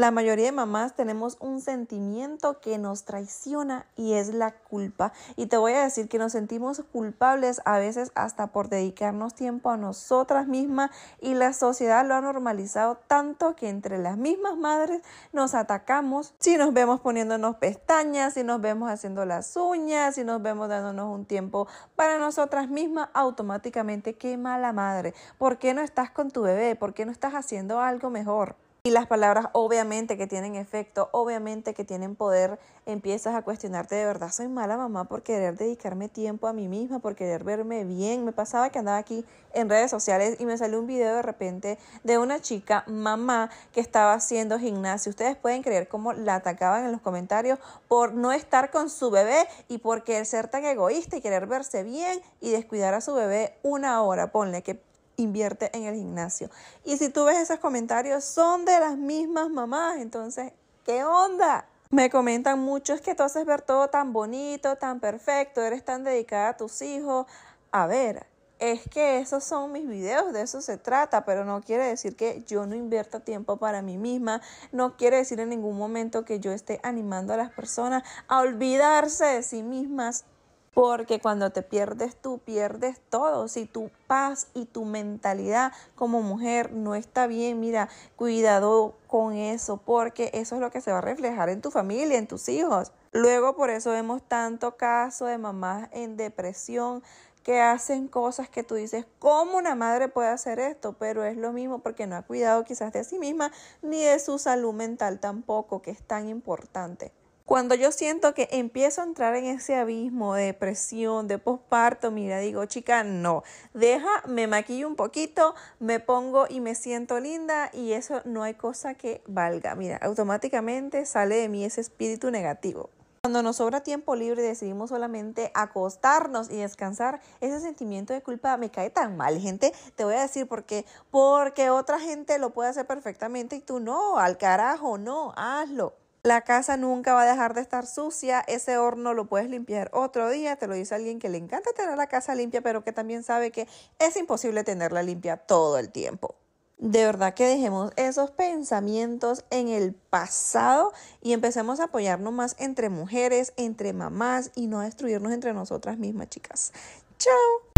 La mayoría de mamás tenemos un sentimiento que nos traiciona y es la culpa. Y te voy a decir que nos sentimos culpables a veces hasta por dedicarnos tiempo a nosotras mismas y la sociedad lo ha normalizado tanto que entre las mismas madres nos atacamos si nos vemos poniéndonos pestañas, si nos vemos haciendo las uñas, si nos vemos dándonos un tiempo para nosotras mismas, automáticamente qué mala madre. ¿Por qué no estás con tu bebé? ¿Por qué no estás haciendo algo mejor? Y las palabras obviamente que tienen efecto, obviamente que tienen poder, empiezas a cuestionarte de verdad, soy mala mamá por querer dedicarme tiempo a mí misma, por querer verme bien. Me pasaba que andaba aquí en redes sociales y me salió un video de repente de una chica mamá que estaba haciendo gimnasio. Ustedes pueden creer cómo la atacaban en los comentarios por no estar con su bebé y por querer ser tan egoísta y querer verse bien y descuidar a su bebé una hora. Ponle que invierte en el gimnasio. Y si tú ves esos comentarios, son de las mismas mamás. Entonces, ¿qué onda? Me comentan mucho, es que tú haces ver todo tan bonito, tan perfecto, eres tan dedicada a tus hijos. A ver, es que esos son mis videos, de eso se trata, pero no quiere decir que yo no invierta tiempo para mí misma, no quiere decir en ningún momento que yo esté animando a las personas a olvidarse de sí mismas porque cuando te pierdes tú, pierdes todo. Si tu paz y tu mentalidad como mujer no está bien, mira, cuidado con eso, porque eso es lo que se va a reflejar en tu familia, en tus hijos. Luego por eso vemos tanto caso de mamás en depresión que hacen cosas que tú dices, ¿cómo una madre puede hacer esto? Pero es lo mismo porque no ha cuidado quizás de sí misma ni de su salud mental tampoco, que es tan importante. Cuando yo siento que empiezo a entrar en ese abismo de depresión, de posparto, mira, digo, chica, no, deja, me maquillo un poquito, me pongo y me siento linda y eso no hay cosa que valga. Mira, automáticamente sale de mí ese espíritu negativo. Cuando nos sobra tiempo libre y decidimos solamente acostarnos y descansar, ese sentimiento de culpa me cae tan mal, gente. Te voy a decir por qué. Porque otra gente lo puede hacer perfectamente y tú no, al carajo, no, hazlo. La casa nunca va a dejar de estar sucia, ese horno lo puedes limpiar otro día, te lo dice alguien que le encanta tener la casa limpia, pero que también sabe que es imposible tenerla limpia todo el tiempo. De verdad que dejemos esos pensamientos en el pasado y empecemos a apoyarnos más entre mujeres, entre mamás y no destruirnos entre nosotras mismas, chicas. Chao.